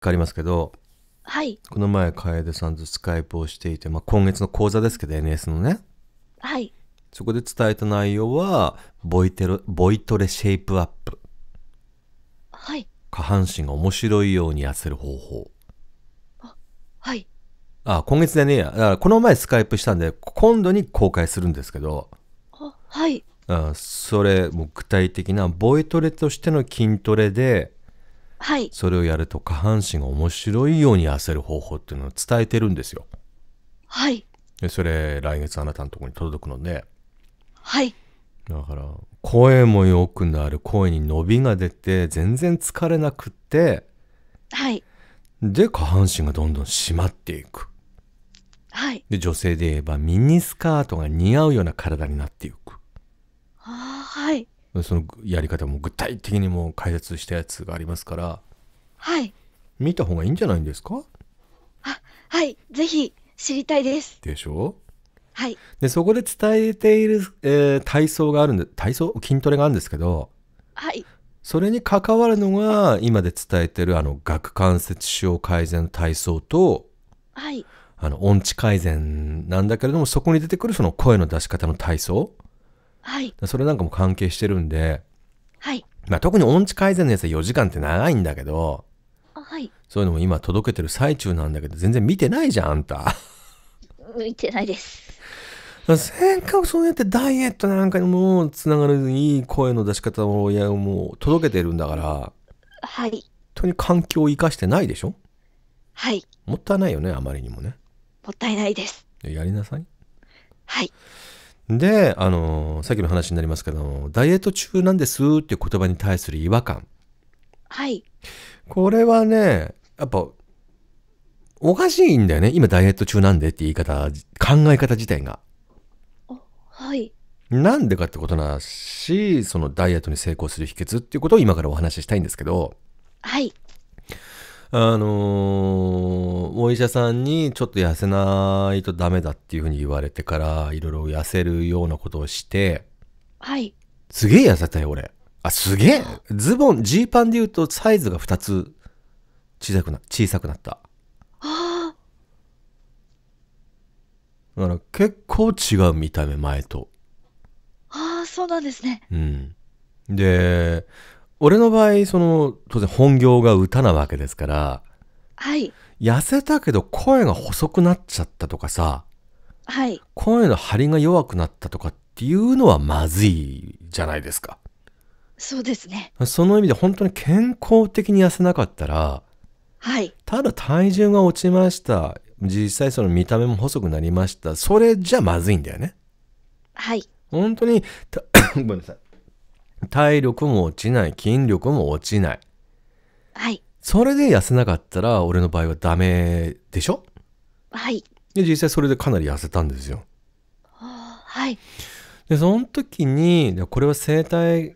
かりますけど、はい、この前楓さんとスカイプをしていて、まあ、今月の講座ですけど NS のね、はい、そこで伝えた内容はボイテロボイトレシェイプアップ、はい、下半身が面白いように痩せる方法あはいあ今月でねだからこの前スカイプしたんで今度に公開するんですけどあはいあそれも具体的なボイトレとしての筋トレではい、それをやると下半身が面白いように痩せる方法っていうのを伝えてるんですよ。はい。でそれ来月あなたのとこに届くので。はい。だから声も良くなる声に伸びが出て全然疲れなくって。はい。で下半身がどんどん締まっていく。はい。で女性で言えばミニスカートが似合うような体になっていく。はあ。そのやり方も具体的にも解説したやつがありますからはい見た方がいいんじゃないんですかあはいぜひ知りたいですでしょはいでそこで伝えている、えー、体操があるんで体操筋トレがあるんですけどはいそれに関わるのが今で伝えてるあの顎関節症改善体操と、はい、あの音痴改善なんだけれどもそこに出てくるその声の出し方の体操、はい、それなんかも関係してるんで、はいまあ、特に音痴改善のやつは4時間って長いんだけど、はい、そういうのも今届けてる最中なんだけど全然見てないじゃんあんた見てないですせっかくそうやってダイエットなんかにもつながるいい声の出し方をいやもう届けてるんだからはい本当に環境を生かしてないでしょはいもったいないよねあまりにもねもったいないですやりなさいはいで、あの、さっきの話になりますけど、ダイエット中なんですっていう言葉に対する違和感。はい。これはね、やっぱ、おかしいんだよね。今ダイエット中なんでって言い方、考え方自体が。はい。なんでかってことなし、そのダイエットに成功する秘訣っていうことを今からお話ししたいんですけど。はい。あのー、お医者さんにちょっと痩せないとダメだっていうふうに言われてから、いろいろ痩せるようなことをして、はい。すげえ痩せたよ、俺。あ、すげえズボン、ジーパンで言うとサイズが2つ小さくな、小さくなった。ああ。だから結構違う見た目、前と。ああ、そうなんですね。うん。で、俺の場合その当然本業が歌なわけですからはい痩せたけど声が細くなっちゃったとかさはい声の張りが弱くなったとかっていうのはまずいじゃないですかそうですねその意味で本当に健康的に痩せなかったらはいただ体重が落ちました実際その見た目も細くなりましたそれじゃまずいんだよねはい本当に ごめんなさい体力も落ちない筋力も落ちないはいそれで痩せなかったら俺の場合はダメでしょはいで実際それでかなり痩せたんですよはいでその時にこれは生体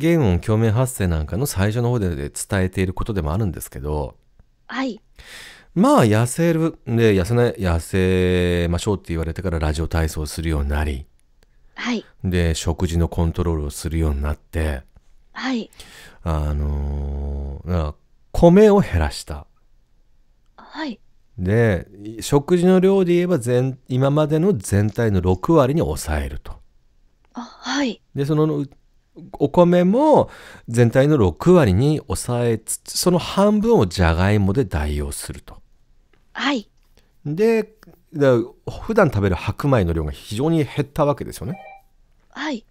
原音共鳴発生なんかの最初の方で伝えていることでもあるんですけどはいまあ痩せるで痩せない痩せましょうって言われてからラジオ体操するようになりはい、で食事のコントロールをするようになって、はい、あのー、米を減らした。はい、で食事の量で言えば全今までの全体の6割に抑えると。あはい、でそのお米も全体の6割に抑えつつその半分をじゃがいもで代用すると。はい、でだ普段食べる白米の量が非常に減ったわけですよね。はい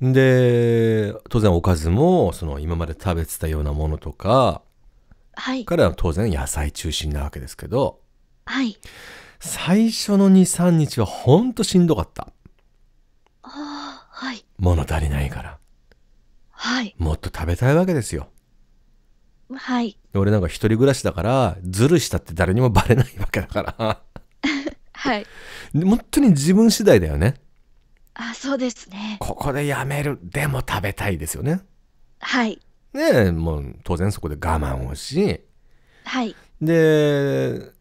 で当然おかずもその今まで食べてたようなものとか、はい、から当然野菜中心なわけですけど、はい、最初の23日はほんとしんどかったあ、はい、物足りないから、はい、もっと食べたいわけですよはい。俺なんか一人暮らしだから、ずるしたって誰にもバレないわけだから。はい。本当に自分次第だよね。あ、そうですね。ここでやめる。でも食べたいですよね。はい。ねえ、もう当然そこで我慢をし。はい。で、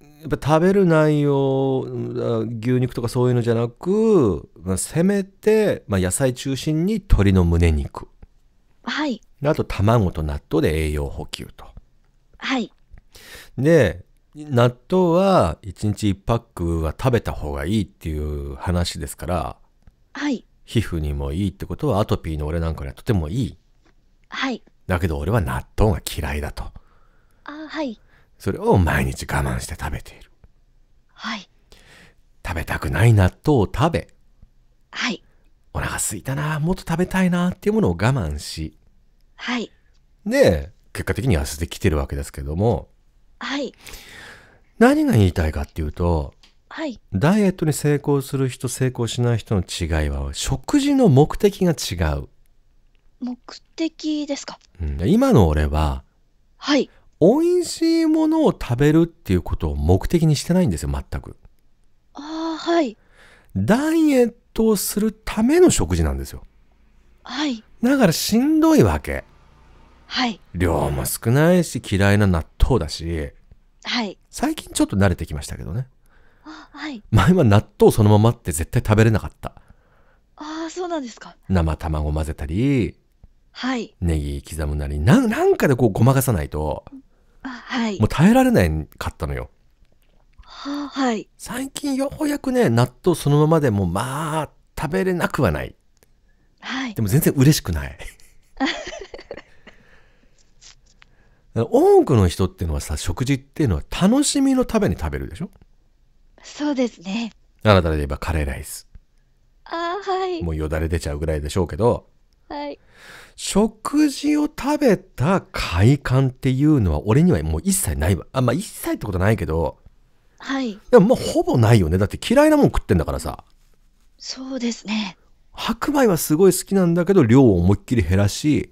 やっぱ食べる内容牛肉とかそういうのじゃなく、まあ、せめて、まあ、野菜中心に鶏の胸肉はいあと卵と納豆で栄養補給と。はい。で、納豆は1日1パックは食べた方がいいっていう話ですから、はい。皮膚にもいいってことはアトピーの俺なんかにはとてもいい。はい。だけど俺は納豆が嫌いだと。あはい。それを毎日我慢して食べている。はい。食べたくない納豆を食べ。はい。お腹すいたな、もっと食べたいなっていうものを我慢し。はい。で、結果的に痩せてきてるわけですけども、はい。何が言いたいかっていうと、はい。ダイエットに成功する人、成功しない人の違いは、食事の目的が違う。目的ですか、うん、今の俺は、はい。美味しいものを食べるっていうことを目的にしてないんですよ、全く。ああ、はい。ダイエットをするための食事なんですよ。はい。だからしんどいわけ。はい。量も少ないし、嫌いな納豆だし。はい。最近ちょっと慣れてきましたけどね。あ、はい。前は納豆そのままって絶対食べれなかった。ああ、そうなんですか。生卵混ぜたり、はい。ネギ刻むなり、ななんかでこうごまかさないと、はい。もう耐えられないかったのよ。はあ、はい。最近ようやくね、納豆そのままでもまあ、食べれなくはない。い、でも全然嬉しくない 多くの人っていうのはさ食事っていうのは楽しみのために食べるでしょそうですねあなたで言えばカレーライスあはいもうよだれ出ちゃうぐらいでしょうけどはい食事を食べた快感っていうのは俺にはもう一切ないわあまあ一切ってことないけどはいでももうほぼないよねだって嫌いなもん食ってんだからさそうですね白米はすごい好きなんだけど量を思いっきり減らし、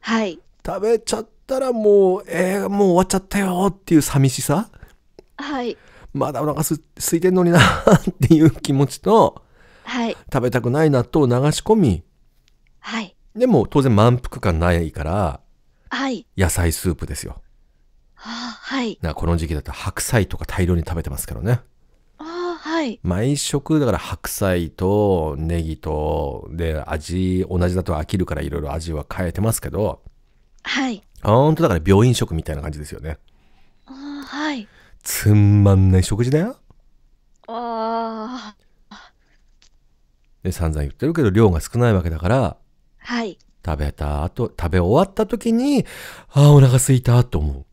はい、食べちゃったらもうえー、もう終わっちゃったよっていう寂しさはいまだお腹すいてんのになっていう気持ちと、はい、食べたくない納豆を流し込み、はい、でも当然満腹感ないから、はい、野菜スープですよ。はあ、はい。なこの時期だと白菜とか大量に食べてますけどね。い、毎食だから白菜とネギとで味同じだと飽きるからいろいろ味は変えてますけどはいほんとだから病院食みたいな感じですよねあはいつまんない食事だよあで散々言ってるけど量が少ないわけだからはい食べた後食べ終わった時にああお腹すいたと思う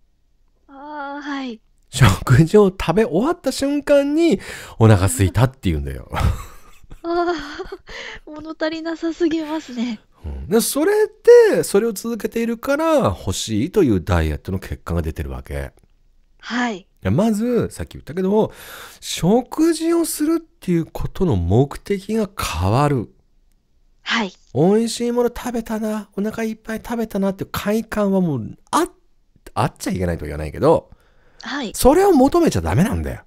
食事を食べ終わった瞬間にお腹すいたって言うんだよ。ああ、物足りなさすぎますね。うん、それでそれを続けているから欲しいというダイエットの結果が出てるわけ。はい。まずさっき言ったけど食事をするっていうことの目的が変わる。はい。美味しいもの食べたなお腹いっぱい食べたなっていう快感はもうああっちゃいけないとは言わないけど、はい、それを求めちゃダメなんだよ。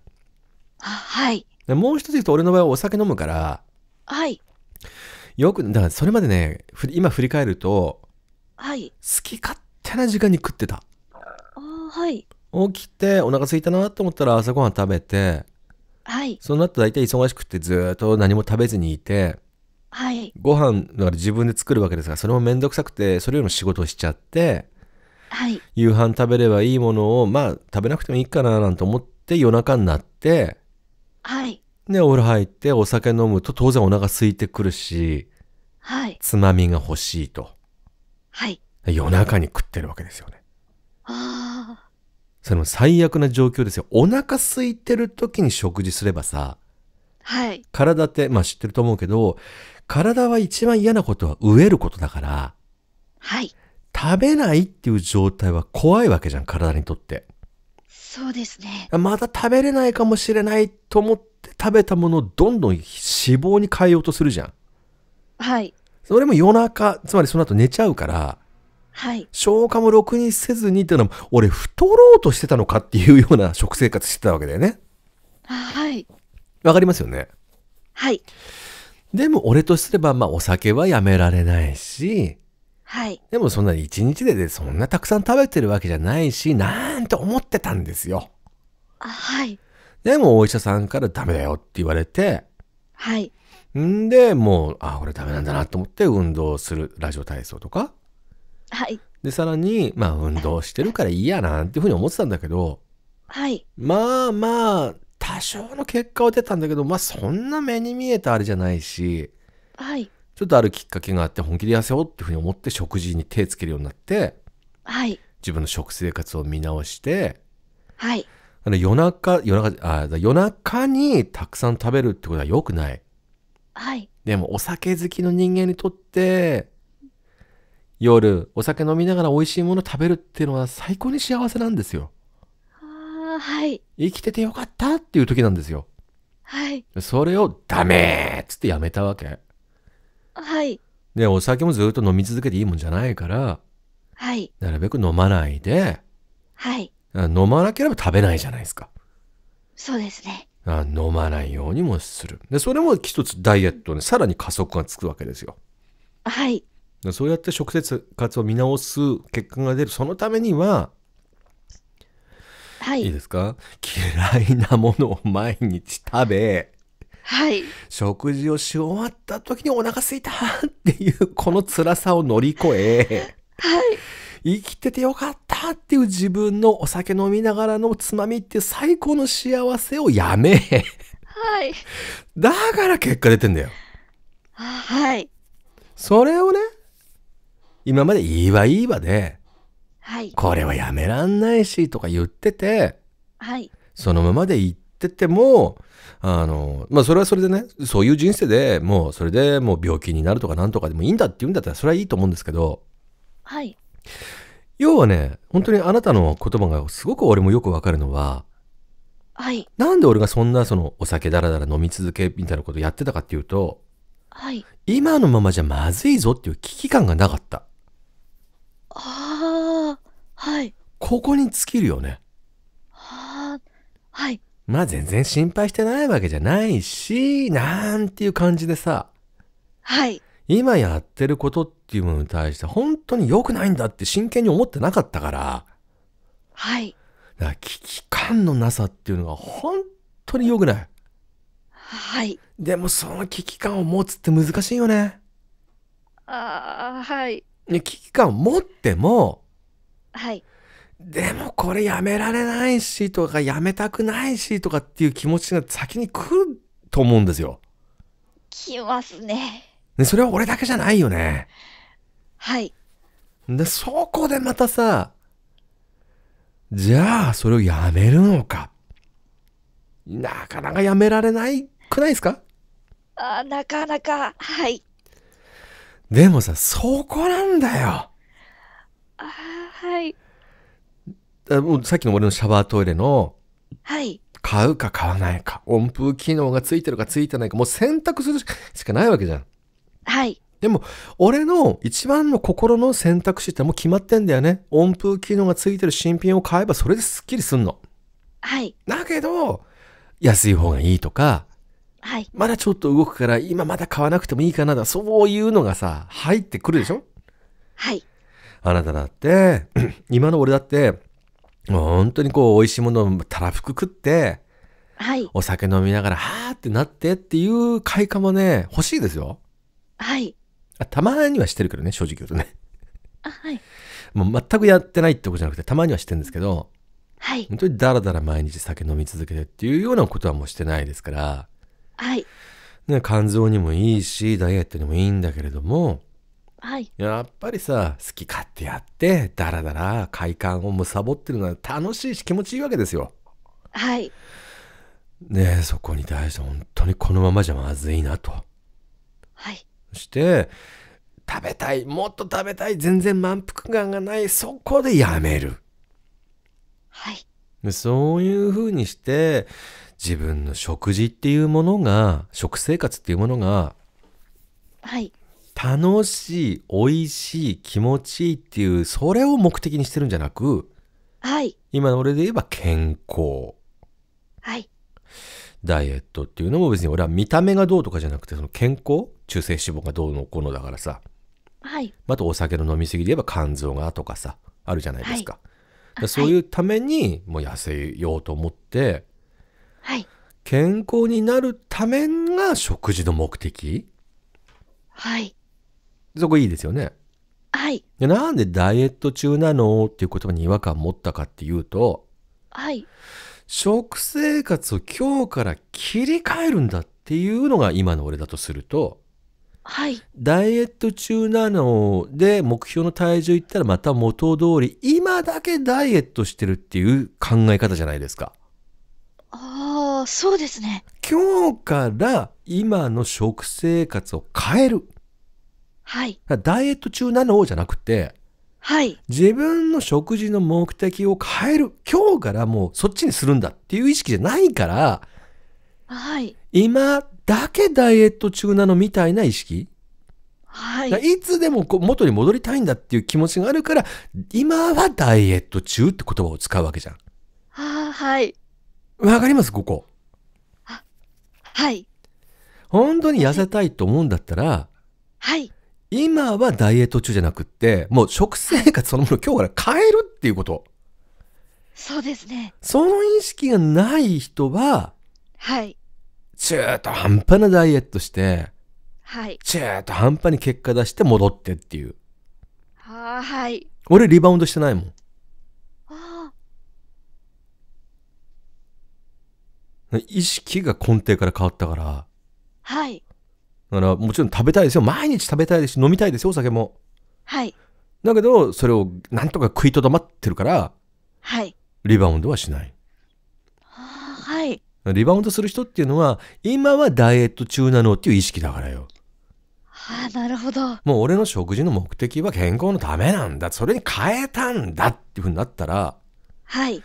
はいでもう一つ言うと俺の場合はお酒飲むからはいよくだからそれまでね今振り返ると、はい、好き勝手な時間に食ってたあはい起きてお腹すいたなと思ったら朝ごはん食べてはいその後大体忙しくってずっと何も食べずにいてはいご飯だから自分で作るわけですがそれも面倒くさくてそれよりも仕事をしちゃってはい、夕飯食べればいいものをまあ食べなくてもいいかななんて思って夜中になって、はい、でお風呂入ってお酒飲むと当然お腹空いてくるし、はい、つまみが欲しいと、はい、夜中に食ってるわけですよね。ああ。その最悪な状況ですよ。お腹空いてる時に食事すればさ、はい、体ってまあ知ってると思うけど体は一番嫌なことは飢えることだから、はい、食べないっていう状態は怖いわけじゃん、体にとって。そうですね。また食べれないかもしれないと思って食べたものをどんどん脂肪に変えようとするじゃん。はい。それも夜中、つまりその後寝ちゃうから、はい。消化もろくにせずにっていうのも、俺太ろうとしてたのかっていうような食生活してたわけだよね。はい。わかりますよね。はい。でも俺とすれば、まあお酒はやめられないし、はい。でもそんな1日ででそんなたくさん食べてるわけじゃないし、なんて思ってたんですよ。あはい。でもお医者さんからダメだよって言われて、はい。んで、もう、あ、これダメなんだなと思って運動する、ラジオ体操とか。はい。で、さらに、まあ運動してるからいいやなっていうふうに思ってたんだけど、はい。まあまあ、多少の結果は出たんだけど、まあそんな目に見えたあれじゃないし、はい。ょっとあるきっかけがあって本気で痩せようっていうふうに思って食事に手つけるようになって、はい、自分の食生活を見直して、はい、あの夜中夜中あ夜中にたくさん食べるってことはよくない。はい、でもお酒好きの人間にとって夜お酒飲みながら美味しいもの食べるっていうのは最高に幸せなんですよ。あはい、生きててよかったっていう時なんですよ。はい、それをダメっつってやめたわけ。はい。で、お酒もずっと飲み続けていいもんじゃないから、はい。なるべく飲まないで、はい。飲まなければ食べないじゃないですか。そうですね。あ飲まないようにもする。で、それも一つダイエットにさらに加速がつくわけですよ。はい。そうやって食生活を見直す結果が出る。そのためには、はい。いいですか 嫌いなものを毎日食べ、はい、食事をし終わった時にお腹すいたっていうこの辛さを乗り越え、はい、生きててよかったっていう自分のお酒飲みながらのつまみって最高の幸せをやめ、はい、だから結果出てんだよ。はい、それをね今までいいわいいわで、はい、これはやめらんないしとか言ってて、はい、そのままでいってってても、あの、まあ、それはそれでね、そういう人生でもう、それでもう病気になるとかなんとかでもいいんだって言うんだったら、それはいいと思うんですけど、はい。要はね、本当にあなたの言葉がすごく俺もよくわかるのは、はい。なんで俺がそんなそのお酒だらだら飲み続けみたいなことやってたかっていうと、はい。今のままじゃまずいぞっていう危機感がなかった。ああ、はい。ここに尽きるよね。あ、はい。まあ全然心配してないわけじゃないし、なんていう感じでさ、はい。今やってることっていうものに対して本当に良くないんだって真剣に思ってなかったから、はい。だから危機感のなさっていうのが本当に良くない。はい。でもその危機感を持つって難しいよね。ああ、はい。危機感を持っても、はい。でもこれやめられないしとかやめたくないしとかっていう気持ちが先に来ると思うんですよ。来ますね。でそれは俺だけじゃないよね。はい。で、そこでまたさ、じゃあそれをやめるのか。なかなかやめられないくないですかあなかなか、はい。でもさ、そこなんだよ。あはい。さっきの俺のシャワートイレの、はい。買うか買わないか、温風機能がついてるかついてないか、もう選択するしかないわけじゃん。はい。でも、俺の一番の心の選択肢ってもう決まってんだよね。温風機能がついてる新品を買えばそれですっきりすんの。はい。だけど、安い方がいいとか、はい。まだちょっと動くから今まだ買わなくてもいいかなだ、そういうのがさ、入ってくるでしょはい。あなただって、今の俺だって、本当にこう美味しいものをたらふく食って、はい、お酒飲みながらはーってなってっていう快感もね欲しいですよはいあたまにはしてるけどね正直言うとねあはいもう全くやってないってことじゃなくてたまにはしてるんですけどはい本当にだらだら毎日酒飲み続けてっていうようなことはもうしてないですからはいね肝臓にもいいしダイエットにもいいんだけれどもはい、やっぱりさ好き勝手やってダラダラ快感をむさぼってるのは楽しいし気持ちいいわけですよ。はいねえそこに対して本当にこのままじゃまずいなと。はいそして食べたいもっと食べたい全然満腹感がないそこでやめる。はいでそういうふうにして自分の食事っていうものが食生活っていうものが、はい、楽しい、美味しい、気持ちいいっていう、それを目的にしてるんじゃなく、はい。今の俺で言えば健康。はい。ダイエットっていうのも別に俺は見た目がどうとかじゃなくて、その健康中性脂肪がどうのこうのだからさ。はい。あとお酒の飲み過ぎで言えば肝臓がとかさ、あるじゃないですか。はい、そういうためにもう痩せようと思って、はい。健康になるためが食事の目的はい。そこいいですよね。はい。なんでダイエット中なのっていう言葉に違和感持ったかっていうと、はい。食生活を今日から切り替えるんだっていうのが今の俺だとすると、はい、ダイエット中なので目標の体重いったらまた元通り今だけダイエットしてるっていう考え方じゃないですか。ああそうですね。今日から今の食生活を変えるはい、ダイエット中なのじゃなくて、はい、自分の食事の目的を変える今日からもうそっちにするんだっていう意識じゃないから、はい、今だけダイエット中なのみたいな意識、はい、いつでも元に戻りたいんだっていう気持ちがあるから今はダイエット中って言葉を使うわけじゃん。あはいわかりますここ。はい。本当に痩せたいと思うんだったら、はい。今はダイエット中じゃなくって、もう食生活そのもの今日から変えるっていうこと。そうですね。その意識がない人は、はい。中途半端なダイエットして、はい。中途半端に結果出して戻ってっていう。はあ、はい。俺リバウンドしてないもん。ああ。意識が根底から変わったから。はい。だからもちろん食べたいですよ毎日食べたいですし飲みたいですよお酒もはいだけどそれをなんとか食いとどまってるからはいリバウンドはしないはいリバウンドする人っていうのは今はダイエット中なのっていう意識だからよあなるほどもう俺の食事の目的は健康のためなんだそれに変えたんだっていうふうになったらはい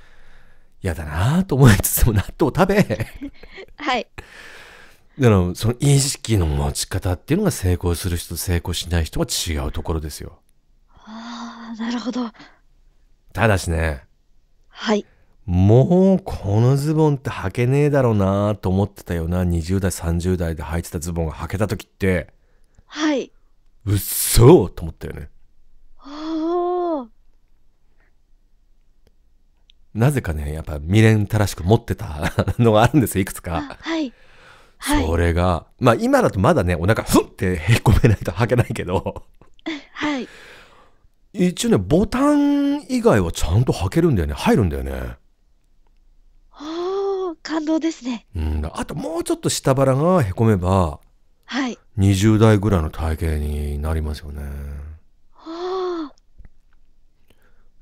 嫌だなと思いつつも納豆食べ はいだからその意識の持ち方っていうのが成功する人と成功しない人は違うところですよ。ああなるほど。ただしねはいもうこのズボンって履けねえだろうなと思ってたよな20代30代で履いてたズボンが履けた時ってはい嘘と思ったよね。なぜかねやっぱ未練たらしく持ってたのがあるんですよいくつか。はい。はい、それが、まあ今だとまだね、お腹ふんってへこめないと履けないけど はい。一応ね、ボタン以外はちゃんと履けるんだよね。入るんだよね。おー、感動ですね。うん、あともうちょっと下腹がへこめば、はい。20代ぐらいの体型になりますよね。あ。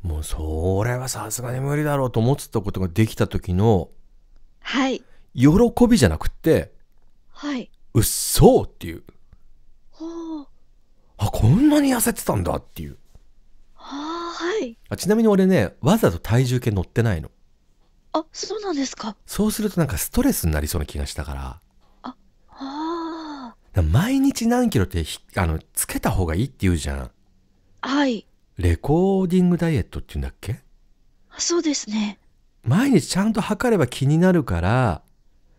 もうそれはさすがに無理だろうと思ってたことができた時の、はい。喜びじゃなくて、はい。うっそうっていう。はあ。あ、こんなに痩せてたんだっていう。はあ、はい。あちなみに俺ね、わざと体重計乗ってないの。あ、そうなんですか。そうするとなんかストレスになりそうな気がしたから。あ、はあ。毎日何キロってあのつけた方がいいって言うじゃん。はい。レコーディングダイエットって言うんだっけそうですね。毎日ちゃんと測れば気になるから、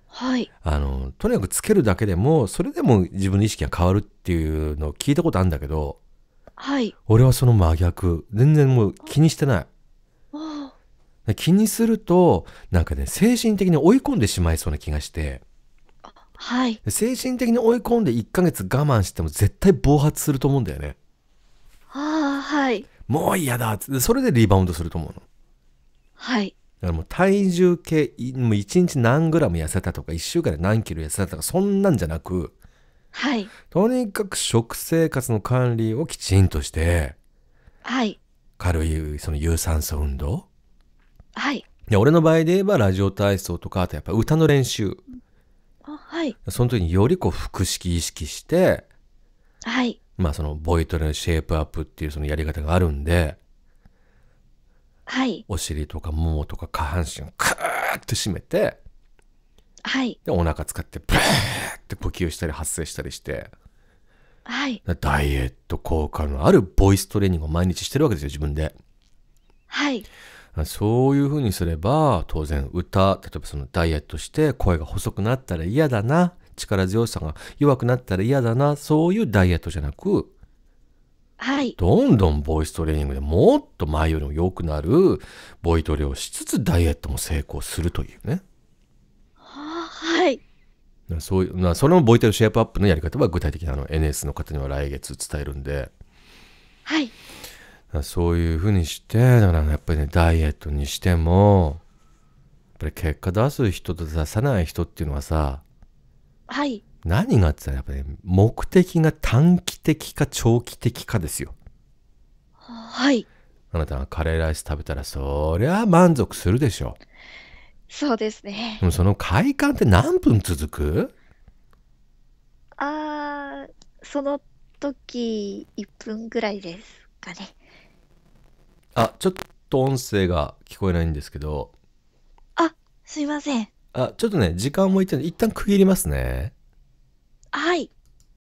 はい、あのとにかくつけるだけでもそれでも自分の意識が変わるっていうのを聞いたことあるんだけど、はい、俺はその真逆全然もう気にしてない。気にするとなんかね精神的に追い込んでしまいそうな気がして、はい、精神的に追い込んで1ヶ月我慢しても絶対暴発すると思うんだよね。ああはい。もう嫌だそれでリバウンドすると思うの。はい。だからもう体重計、もう1日何グラム痩せたとか、1週間で何キロ痩せたとか、そんなんじゃなく、はい。とにかく食生活の管理をきちんとして、はい。軽い、その有酸素運動。はい。で俺の場合で言えば、ラジオ体操とか、あとやっぱ歌の練習。あはい。その時によりこう、腹式意識して、はい。まあそのボイトレのシェイプアップっていうそのやり方があるんで、はい、お尻とかももとか下半身をクーって締めて、はい、でお腹使ってブーって呼吸したり発声したりして、はい、ダイエット効果のあるボイストレーニングを毎日してるわけですよ自分で。はい、そういうふうにすれば当然歌例えばそのダイエットして声が細くなったら嫌だな力強さが弱くなったら嫌だなそういうダイエットじゃなくはい、どんどんボイストレーニングでもっと前よりも良くなるボイトレをしつつダイエットも成功するというね。ははい。そういう、まあ、それもボイトレシェイプアップのやり方は具体的なの NS の方には来月伝えるんで。はい。そういうふうにして、だからやっぱりね、ダイエットにしても、やっぱり結果出す人と出さない人っていうのはさ、はい。何がって言ったらやっぱね、目的が短期的か長期的かですよ。はい。あなたがカレーライス食べたらそりゃ満足するでしょう。そうですね。でもその快感って何分続くあー、その時1分ぐらいですかね。あ、ちょっと音声が聞こえないんですけど。あ、すいません。あ、ちょっとね、時間もいって一旦区切りますね。はい。